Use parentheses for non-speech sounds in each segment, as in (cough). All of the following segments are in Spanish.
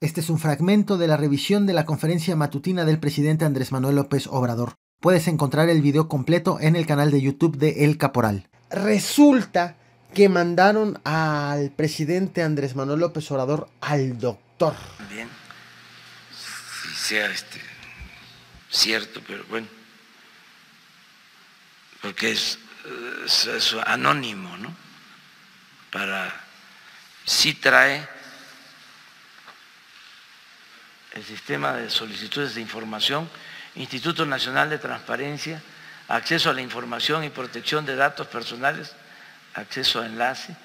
Este es un fragmento de la revisión de la conferencia matutina del presidente Andrés Manuel López Obrador. Puedes encontrar el video completo en el canal de YouTube de El Caporal. Resulta que mandaron al presidente Andrés Manuel López Obrador al doctor. Bien, si sea este cierto, pero bueno, porque es, es, anónimo, ¿no? Para, Si trae el sistema de solicitudes de información, Instituto Nacional de Transparencia, acceso a la información y protección de datos personales, acceso a enlace,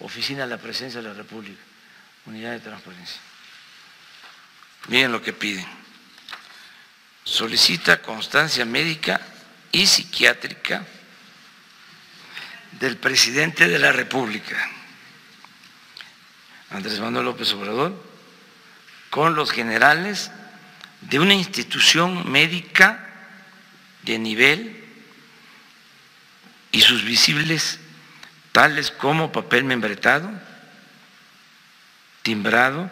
Oficina de la Presencia de la República, Unidad de Transparencia. Miren lo que piden. Solicita constancia médica y psiquiátrica del presidente de la República, Andrés Manuel López Obrador, con los generales de una institución médica de nivel y sus visibles tales como papel membretado, timbrado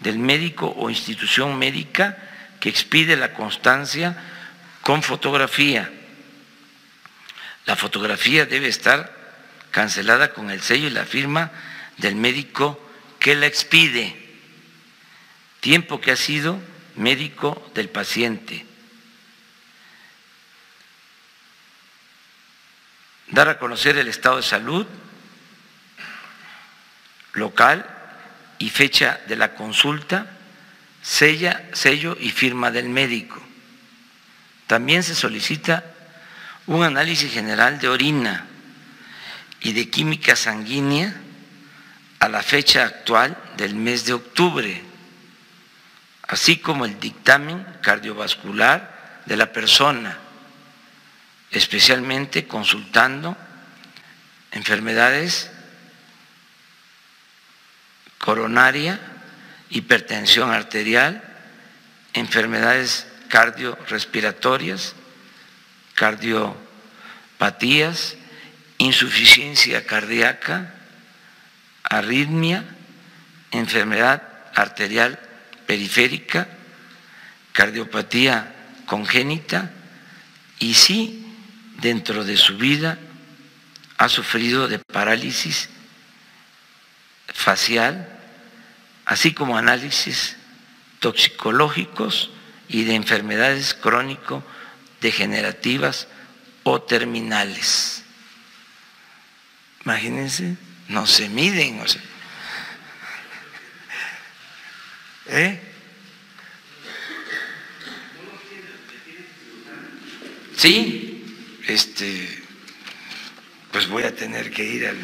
del médico o institución médica que expide la constancia con fotografía. La fotografía debe estar cancelada con el sello y la firma del médico que la expide tiempo que ha sido médico del paciente, dar a conocer el estado de salud local y fecha de la consulta, sella, sello y firma del médico. También se solicita un análisis general de orina y de química sanguínea a la fecha actual del mes de octubre así como el dictamen cardiovascular de la persona, especialmente consultando enfermedades coronaria, hipertensión arterial, enfermedades cardiorrespiratorias, cardiopatías, insuficiencia cardíaca, arritmia, enfermedad arterial periférica, cardiopatía congénita y sí dentro de su vida ha sufrido de parálisis facial, así como análisis toxicológicos y de enfermedades crónico-degenerativas o terminales. Imagínense, no se miden, o sea, ¿Eh? Sí, este, pues voy a tener que ir al.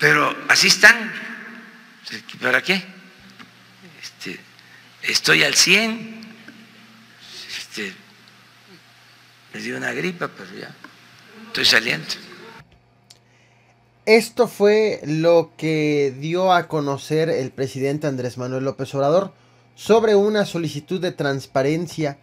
Pero así están. ¿Para qué? Este, estoy al 100. Este, me dio una gripa, pero ya estoy saliendo. Esto fue lo que dio a conocer el presidente Andrés Manuel López Obrador sobre una solicitud de transparencia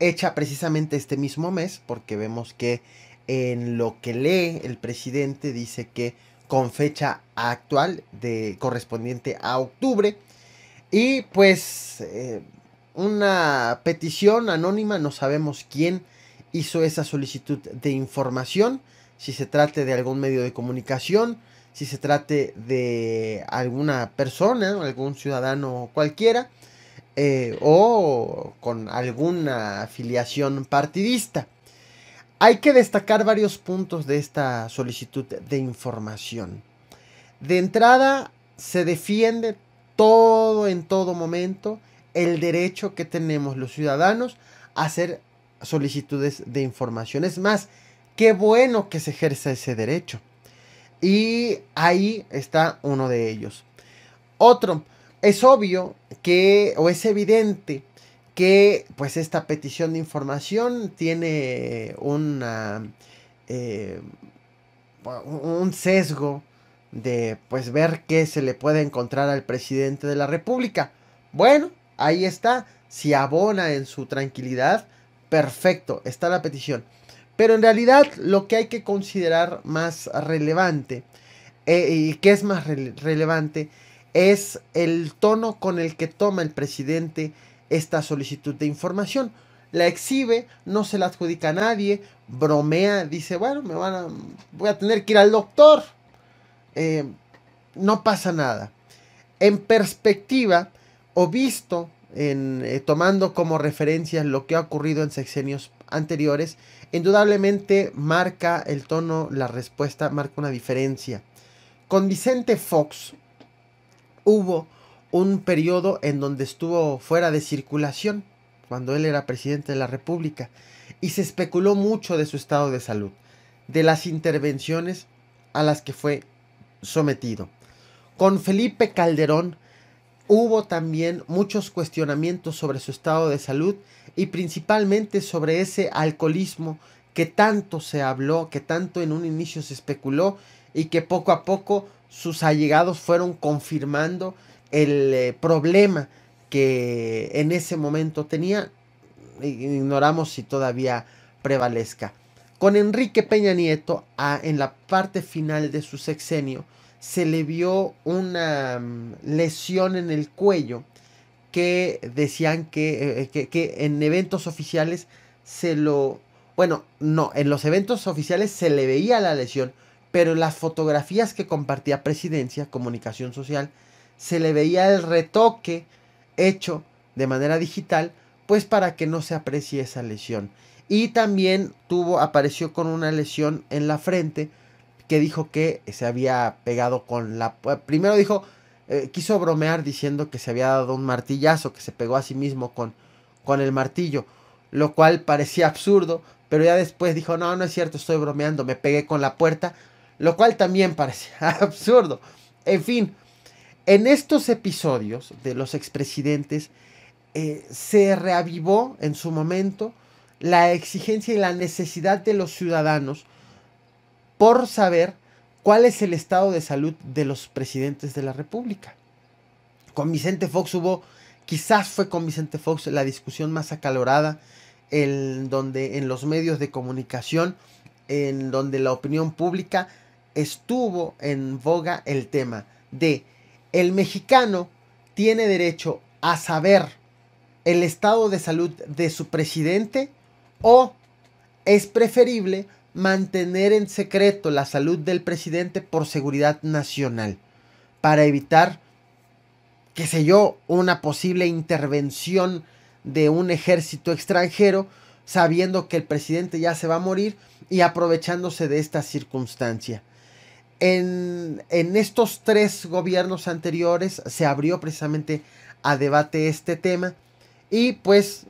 hecha precisamente este mismo mes, porque vemos que en lo que lee el presidente dice que con fecha actual de correspondiente a octubre y pues eh, una petición anónima, no sabemos quién hizo esa solicitud de información si se trate de algún medio de comunicación, si se trate de alguna persona, algún ciudadano cualquiera, eh, o con alguna afiliación partidista. Hay que destacar varios puntos de esta solicitud de información. De entrada, se defiende todo en todo momento el derecho que tenemos los ciudadanos a hacer solicitudes de información. Es más, Qué bueno que se ejerza ese derecho. Y ahí está uno de ellos. Otro, es obvio que, o es evidente, que pues esta petición de información tiene eh, un sesgo de pues ver qué se le puede encontrar al presidente de la República. Bueno, ahí está, si abona en su tranquilidad, perfecto, está la petición. Pero en realidad lo que hay que considerar más relevante eh, y que es más relevante es el tono con el que toma el presidente esta solicitud de información. La exhibe, no se la adjudica a nadie, bromea, dice, bueno, me van a, voy a tener que ir al doctor. Eh, no pasa nada. En perspectiva o visto eh, tomando como referencia lo que ha ocurrido en sexenios anteriores, indudablemente marca el tono, la respuesta, marca una diferencia. Con Vicente Fox hubo un periodo en donde estuvo fuera de circulación, cuando él era presidente de la República, y se especuló mucho de su estado de salud, de las intervenciones a las que fue sometido. Con Felipe Calderón, Hubo también muchos cuestionamientos sobre su estado de salud y principalmente sobre ese alcoholismo que tanto se habló, que tanto en un inicio se especuló y que poco a poco sus allegados fueron confirmando el eh, problema que en ese momento tenía. Ignoramos si todavía prevalezca. Con Enrique Peña Nieto en la parte final de su sexenio, se le vio una mm, lesión en el cuello que decían eh, que, que, en eventos oficiales se lo... Bueno, no, en los eventos oficiales se le veía la lesión, pero en las fotografías que compartía Presidencia, Comunicación Social, se le veía el retoque hecho de manera digital, pues para que no se aprecie esa lesión. Y también tuvo, apareció con una lesión en la frente, que dijo que se había pegado con la... Primero dijo, eh, quiso bromear diciendo que se había dado un martillazo, que se pegó a sí mismo con, con el martillo, lo cual parecía absurdo, pero ya después dijo, no, no es cierto, estoy bromeando, me pegué con la puerta, lo cual también (laughs) parecía absurdo. En fin, en estos episodios de los expresidentes eh, se reavivó en su momento la exigencia y la necesidad de los ciudadanos por saber cuál es el estado de salud de los presidentes de la República. Con Vicente Fox hubo, quizás fue con Vicente Fox la discusión más acalorada, en donde en los medios de comunicación, en donde la opinión pública estuvo en boga el tema de el mexicano tiene derecho a saber el estado de salud de su presidente o es preferible mantener en secreto la salud del presidente por seguridad nacional, para evitar, qué sé yo, una posible intervención de un ejército extranjero, sabiendo que el presidente ya se va a morir y aprovechándose de esta circunstancia. En, en estos tres gobiernos anteriores se abrió precisamente a debate este tema y pues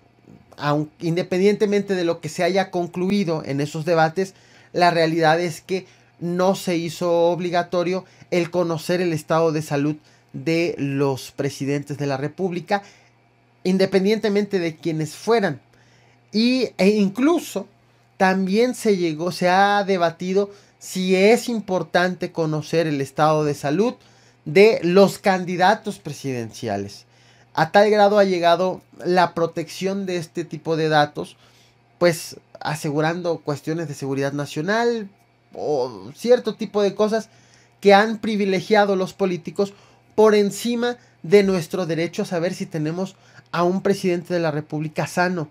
independientemente de lo que se haya concluido en esos debates, la realidad es que no se hizo obligatorio el conocer el estado de salud de los presidentes de la República, independientemente de quienes fueran. Y, e incluso también se llegó, se ha debatido si es importante conocer el estado de salud de los candidatos presidenciales. A tal grado ha llegado la protección de este tipo de datos, pues asegurando cuestiones de seguridad nacional o cierto tipo de cosas que han privilegiado los políticos por encima de nuestro derecho a saber si tenemos a un presidente de la República sano.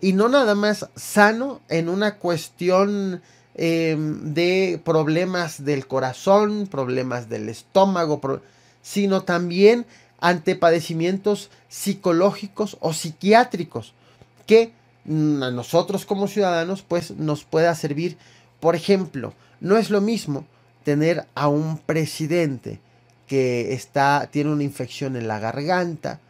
Y no nada más sano en una cuestión em, de problemas del corazón, problemas del estómago, sino también ante padecimientos psicológicos o psiquiátricos que mm, a nosotros como ciudadanos pues nos pueda servir. Por ejemplo, no es lo mismo tener a un presidente que está, tiene una infección en la garganta,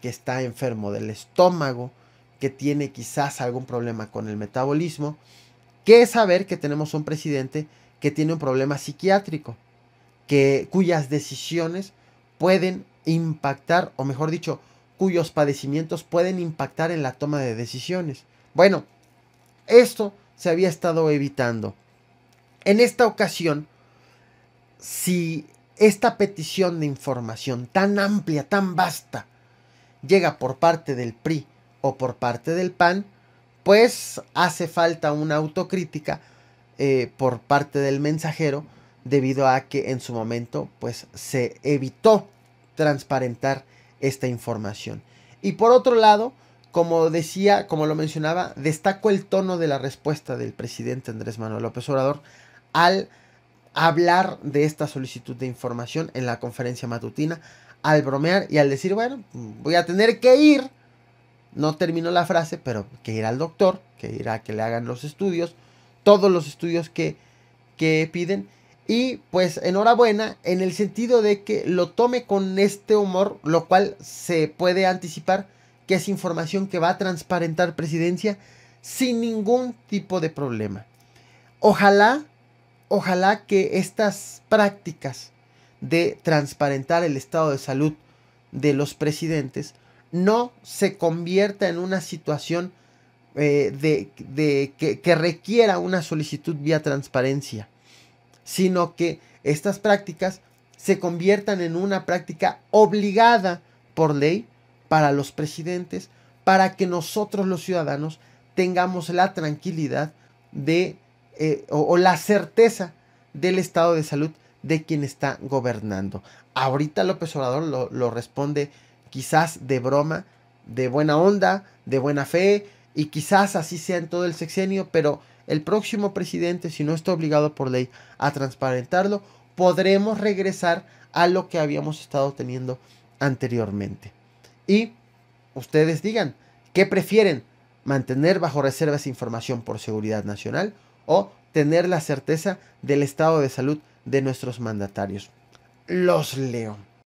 que está enfermo del estómago, que tiene quizás algún problema con el metabolismo, que saber que tenemos un presidente que tiene un problema psiquiátrico, que, cuyas decisiones pueden impactar, o mejor dicho, cuyos padecimientos pueden impactar en la toma de decisiones. Bueno, esto se había estado evitando. En esta ocasión, si esta petición de información tan amplia, tan vasta, llega por parte del PRI o por parte del PAN, pues hace falta una autocrítica eh, por parte del mensajero debido a que en su momento pues se evitó transparentar esta información. Y por otro lado, como decía, como lo mencionaba, destaco el tono de la respuesta del presidente Andrés Manuel López Obrador al hablar de esta solicitud de información en la conferencia matutina, al bromear y al decir, bueno, voy a tener que ir, no termino la frase, pero que ir al doctor, que irá a que le hagan los estudios, todos los estudios que, que piden, y pues enhorabuena en el sentido de que lo tome con este humor, lo cual se puede anticipar que es información que va a transparentar presidencia sin ningún tipo de problema. Ojalá, ojalá que estas prácticas de transparentar el estado de salud de los presidentes no se convierta en una situación eh, de, que requiera una solicitud vía transparencia sino que estas prácticas se conviertan en una práctica obligada por ley para los presidentes, para que nosotros los ciudadanos tengamos la tranquilidad de eh, o, la certeza del estado de salud de quien está gobernando. Ahorita López Obrador lo responde quizás de broma, de buena onda, de buena fe, y quizás así sea en todo el sexenio, pero el próximo presidente, si no está obligado por ley a transparentarlo, podremos regresar a lo que habíamos estado teniendo anteriormente. Y ustedes digan, ¿qué prefieren? ¿Mantener bajo reserva esa información por seguridad nacional o tener la certeza del estado de salud de nuestros mandatarios? Los leo.